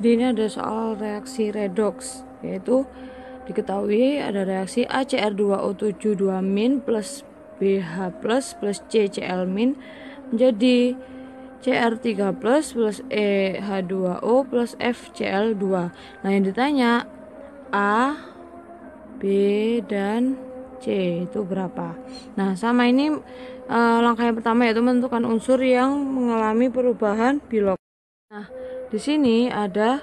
jadi ini ada soal reaksi redox yaitu diketahui ada reaksi acr 2 o 72 plus BH+, plus plus CCl- menjadi CR3+, plus plus EH2O, plus FCl2. Nah, yang ditanya A, B, dan C itu berapa? Nah, sama ini eh, langkah yang pertama yaitu menentukan unsur yang mengalami perubahan bilok. Nah, di sini ada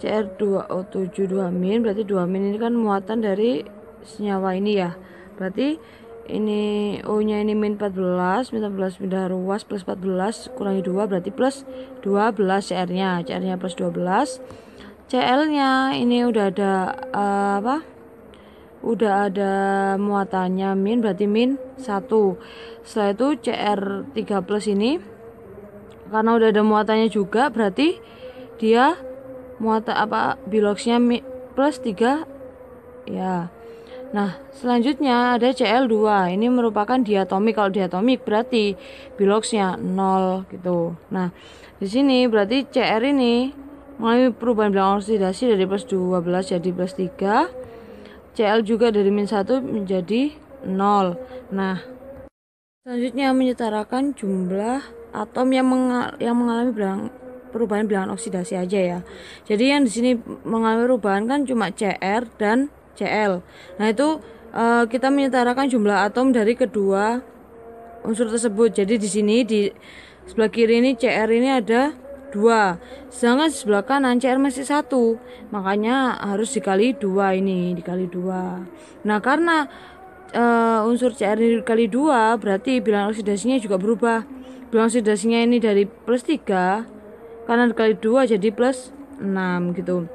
CR2O7 72 min berarti 2-min ini kan muatan dari senyawa ini ya. Berarti ini O-nya ini min 14, min 14 pindah ruas plus 14 kurangi 2 berarti plus 12 CR-nya. CR-nya plus 12. CL-nya ini udah ada uh, apa? Udah ada muatannya min berarti min 1. Setelah itu CR3 plus ini karena udah ada muatannya juga berarti dia muat apa biloxnya plus 3 ya Nah, selanjutnya ada CL2. Ini merupakan diatomik. Kalau diatomik berarti biloxnya nol gitu. Nah, di sini berarti CR ini mengalami perubahan bilangan oksidasi dari plus 12 jadi plus 3. CL juga dari min 1 menjadi nol Nah, selanjutnya menyetarakan jumlah atom yang mengal yang mengalami bilang perubahan bilangan oksidasi aja ya. Jadi yang di sini mengalami perubahan kan cuma Cr dan Cl. Nah, itu uh, kita menyetarakan jumlah atom dari kedua unsur tersebut. Jadi di sini di sebelah kiri ini Cr ini ada dua, sedangkan di sebelah kanan CR masih satu makanya harus dikali dua ini dikali dua nah karena uh, unsur CR dikali dua berarti bilangan oksidasinya juga berubah bilangan oksidasinya ini dari plus 3 karena dikali dua jadi plus 6 gitu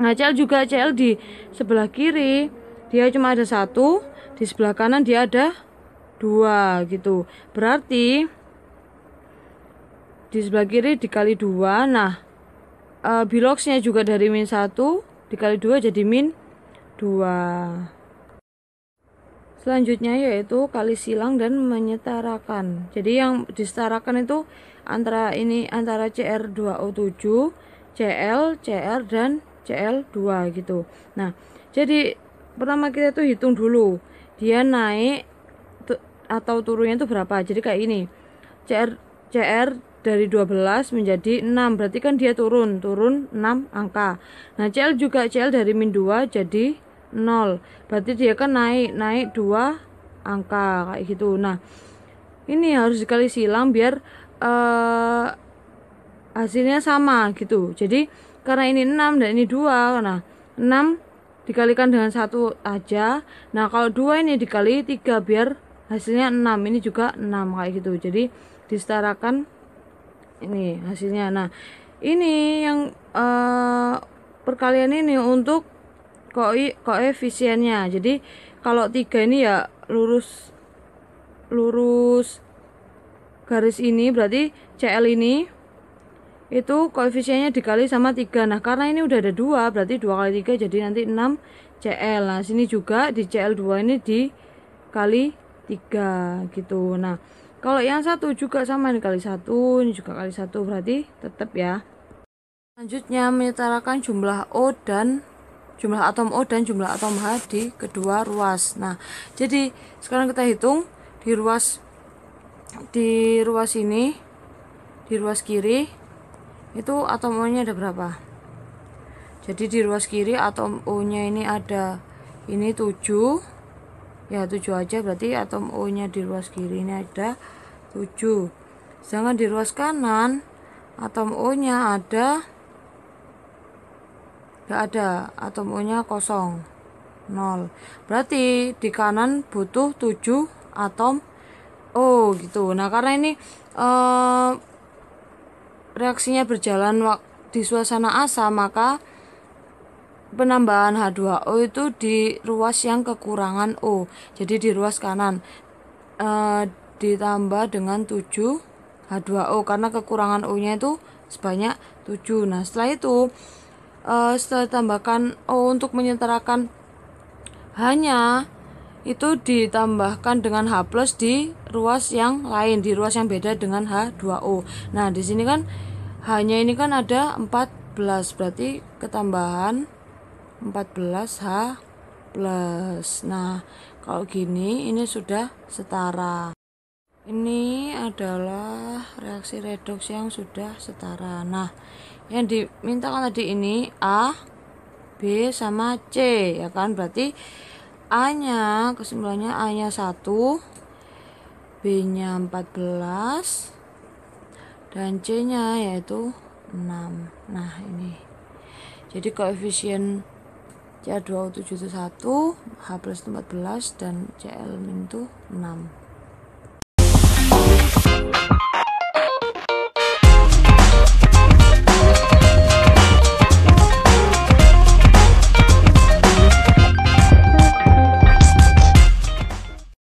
nah CL juga CL di sebelah kiri dia cuma ada satu di sebelah kanan dia ada dua gitu berarti di sebelah kiri dikali dua nah uh, eh, biloxnya juga dari min satu dikali dua jadi min dua Selanjutnya yaitu kali silang dan menyetarakan. Jadi yang disetarakan itu antara ini antara CR2O7, CL, CR dan CL2 gitu. Nah, jadi pertama kita itu hitung dulu dia naik atau turunnya itu berapa. Jadi kayak ini. CR CR dari 12 menjadi 6 berarti kan dia turun turun 6 angka nah CL juga CL dari min 2 jadi 0 berarti dia kan naik naik dua angka kayak gitu nah ini harus dikali silang biar uh, hasilnya sama gitu jadi karena ini 6 dan ini dua, nah 6 dikalikan dengan satu aja nah kalau dua ini dikali tiga biar hasilnya 6 ini juga 6 kayak gitu jadi disetarakan ini hasilnya nah ini yang uh, perkalian ini untuk koi koefisiennya jadi kalau tiga ini ya lurus lurus garis ini berarti CL ini itu koefisiennya dikali sama tiga. nah karena ini udah ada dua berarti dua kali tiga jadi nanti 6 CL nah sini juga di CL2 ini dikali tiga gitu nah kalau yang satu juga sama ini kali satu ini juga kali satu berarti tetap ya selanjutnya menyetarakan jumlah O dan jumlah atom O dan jumlah atom H di kedua ruas. Nah, jadi sekarang kita hitung di ruas di ruas ini di ruas kiri itu atom O-nya ada berapa? Jadi di ruas kiri atom O-nya ini ada ini 7. Ya, 7 aja berarti atom O-nya di ruas kiri ini ada 7. Jangan di ruas kanan atom O-nya ada nggak ada atau kosong 0 berarti di kanan butuh 7 atom O oh, gitu nah karena ini eh, reaksinya berjalan di suasana asa maka penambahan H2O itu di ruas yang kekurangan O jadi di ruas kanan eh, ditambah dengan 7 H2O karena kekurangan O nya itu sebanyak 7 nah setelah itu uh, setelah ditambahkan O oh, untuk menyetarakan hanya itu ditambahkan dengan H plus di ruas yang lain di ruas yang beda dengan H2O nah di sini kan hanya ini kan ada 14 berarti ketambahan 14 H plus nah kalau gini ini sudah setara ini adalah reaksi redoks yang sudah setara nah yang diminta kan tadi ini A B sama C ya kan berarti A nya kesimpulannya A nya 1 B nya 14 dan C nya yaitu 6 nah ini jadi koefisien C2 o 7 itu 1 H plus itu 14 dan CL itu 6